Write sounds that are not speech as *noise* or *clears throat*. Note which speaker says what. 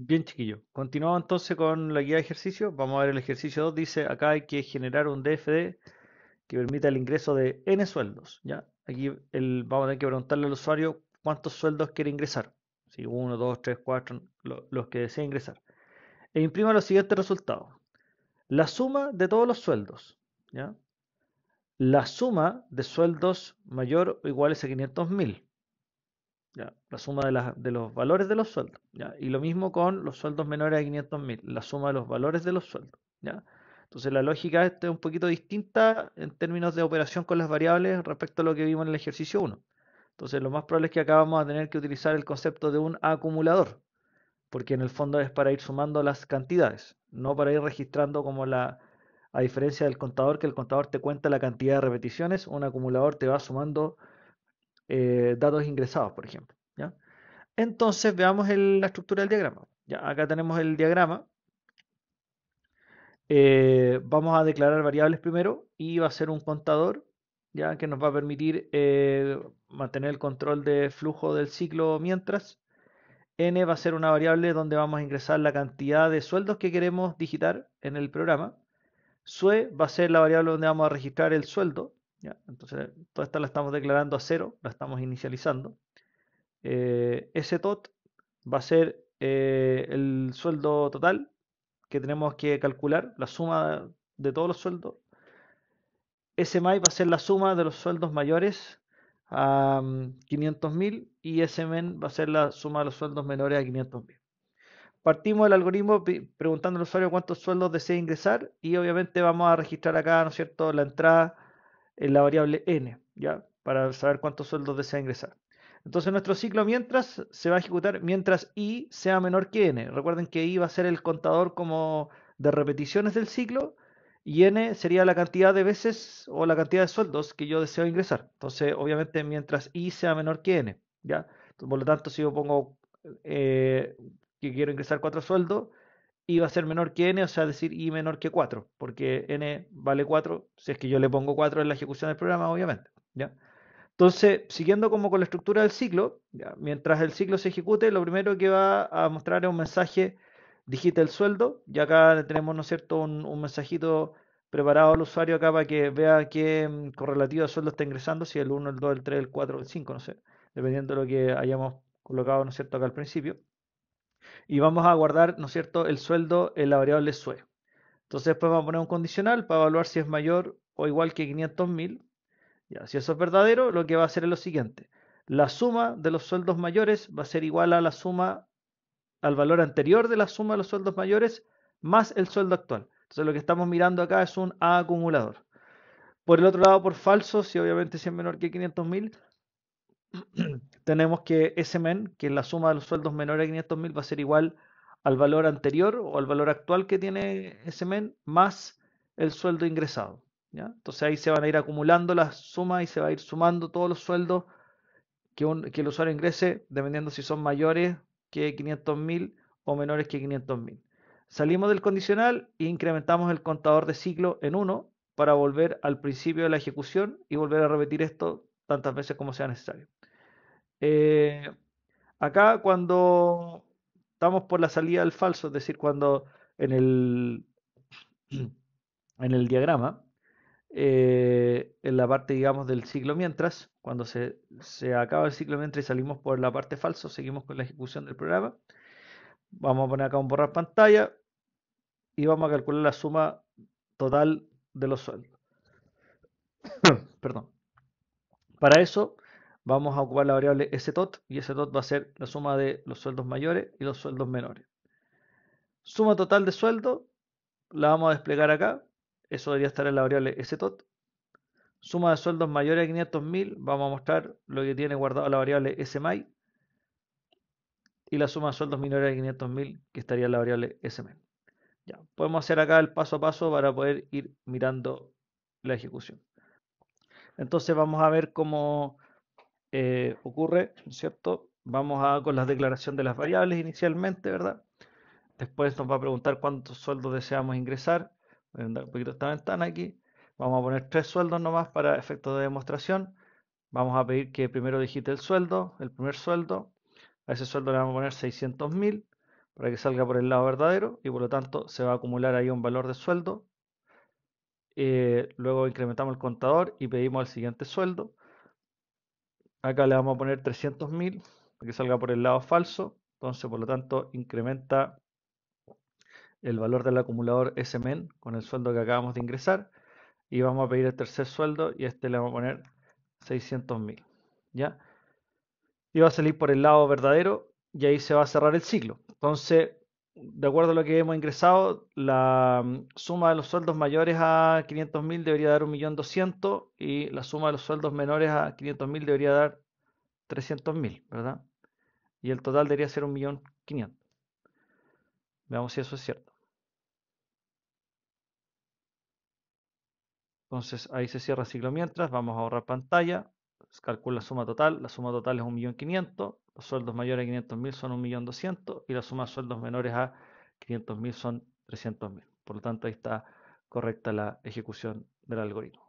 Speaker 1: Bien, chiquillo. Continuamos entonces con la guía de ejercicio. Vamos a ver el ejercicio 2. Dice, acá hay que generar un DFD que permita el ingreso de N sueldos. ¿ya? Aquí el, vamos a tener que preguntarle al usuario cuántos sueldos quiere ingresar. Si uno, 2, 3, cuatro, los que desea ingresar. E imprima los siguientes resultados. La suma de todos los sueldos. ¿ya? La suma de sueldos mayor o iguales a 500.000 la suma de, los valores de los sueldos. Y lo mismo con los sueldos menores a 500.000. mil, la suma de los valores de los sueldos. Entonces la lógica es un poquito distinta en términos de operación con las variables respecto a lo que vimos en el ejercicio 1. Entonces lo más probable es que acá vamos a tener que utilizar el concepto de un acumulador, porque en el fondo es para ir sumando las cantidades, no para ir registrando como la, a diferencia del contador, que el contador te cuenta la cantidad de repeticiones, un acumulador te va sumando eh, datos ingresados, por ejemplo. ¿ya? Entonces, veamos la estructura del diagrama. ¿ya? Acá tenemos el diagrama. Eh, vamos a declarar variables primero y va a ser un contador ya que nos va a permitir eh, mantener el control de flujo del ciclo mientras n va a ser una variable donde vamos a ingresar la cantidad de sueldos que queremos digitar en el programa. SUE va a ser la variable donde vamos a registrar el sueldo entonces, toda esta la estamos declarando a cero, la estamos inicializando. Eh, ese TOT va a ser eh, el sueldo total que tenemos que calcular, la suma de todos los sueldos. Ese MAI va a ser la suma de los sueldos mayores a 500.000 mm, y ese men va a ser la suma de los sueldos menores a 500.000. Partimos del algoritmo preguntando al usuario cuántos sueldos desea ingresar y obviamente vamos a registrar acá, ¿no es cierto?, la entrada en la variable n, ¿ya? Para saber cuántos sueldos desea ingresar. Entonces nuestro ciclo mientras se va a ejecutar mientras i sea menor que n. Recuerden que i va a ser el contador como de repeticiones del ciclo y n sería la cantidad de veces o la cantidad de sueldos que yo deseo ingresar. Entonces obviamente mientras i sea menor que n, ¿ya? Por lo tanto si yo pongo eh, que quiero ingresar cuatro sueldos, y va a ser menor que n, o sea, decir i menor que 4, porque n vale 4, si es que yo le pongo 4 en la ejecución del programa, obviamente. ¿ya? Entonces, siguiendo como con la estructura del ciclo, mientras el ciclo se ejecute, lo primero que va a mostrar es un mensaje digita el sueldo, ya acá tenemos, ¿no es cierto?, un, un mensajito preparado al usuario acá para que vea qué mm, correlativo de sueldo está ingresando, si el 1, el 2, el 3, el 4, el 5, no sé, dependiendo de lo que hayamos colocado, ¿no es cierto?, acá al principio. Y vamos a guardar, ¿no es cierto?, el sueldo en la variable SUE. Entonces después vamos a poner un condicional para evaluar si es mayor o igual que 500.000. Ya, si eso es verdadero, lo que va a hacer es lo siguiente. La suma de los sueldos mayores va a ser igual a la suma, al valor anterior de la suma de los sueldos mayores más el sueldo actual. Entonces lo que estamos mirando acá es un A acumulador. Por el otro lado, por falso, si obviamente si es menor que 500.000, *clears throat* tenemos que ese men, que la suma de los sueldos menores a 500.000, mil va a ser igual al valor anterior o al valor actual que tiene ese men más el sueldo ingresado. ¿ya? Entonces ahí se van a ir acumulando las sumas y se va a ir sumando todos los sueldos que, el usuario ingrese, dependiendo si son mayores que 500.000 o menores que 500.000. Salimos del condicional e incrementamos el contador de ciclo en 1 para volver al principio de la ejecución y volver a repetir esto tantas veces como sea necesario. Eh, acá cuando estamos por la salida del falso, es decir, cuando en el, *clears throat* en el diagrama, eh, en la parte, digamos, del ciclo mientras, cuando se, se, acaba el ciclo mientras y salimos por la parte falso, seguimos con la ejecución del programa. Vamos a poner acá un borrar pantalla y vamos a calcular la suma total de los sueldos. *coughs* Perdón. Para eso vamos a ocupar la variable STOT y STOT va a ser la suma de los sueldos mayores y los sueldos menores. Suma total de sueldo la vamos a desplegar acá, eso debería estar en la variable STOT. Suma de sueldos mayores a 500.000, vamos a mostrar lo que tiene guardado la variable SMI y la suma de sueldos menores de 500.000 que estaría en la variable smi. Ya, podemos hacer acá el paso a paso para poder ir mirando la ejecución. Entonces vamos a ver cómo eh, ocurre, ¿cierto? Vamos a con la declaración de las variables inicialmente, ¿verdad? Después nos va a preguntar cuántos sueldos deseamos ingresar. Voy a andar un poquito esta ventana aquí. Vamos a poner tres sueldos nomás para efectos de demostración. Vamos a pedir que primero digite el sueldo, el primer sueldo. A ese sueldo le vamos a poner 600.000 para que salga por el lado verdadero y por lo tanto se va a acumular ahí un valor de sueldo eh, luego incrementamos el contador y pedimos el siguiente sueldo. Acá le vamos a poner 300.000 para que salga por el lado falso. Entonces, por lo tanto, incrementa el valor del acumulador SMEN con el sueldo que acabamos de ingresar. Y vamos a pedir el tercer sueldo y este le vamos a poner 600.000. ¿Ya? Y va a salir por el lado verdadero y ahí se va a cerrar el ciclo. Entonces, de acuerdo a lo que hemos ingresado, la mm, suma de los sueldos mayores a 500.000 debería dar 1.200.000 y la suma de los sueldos menores a 500.000 debería dar 300.000, ¿verdad? Y el total debería ser 1.500.000. Veamos si eso es cierto. Entonces ahí se cierra el ciclo mientras, vamos a ahorrar pantalla, calcula la suma total, la suma total es 1.500.000 los sueldos mayores a 500.000 son 1.200.000 y la suma de sueldos menores a 500.000 son 300.000. Por lo tanto, ahí está correcta la ejecución del algoritmo.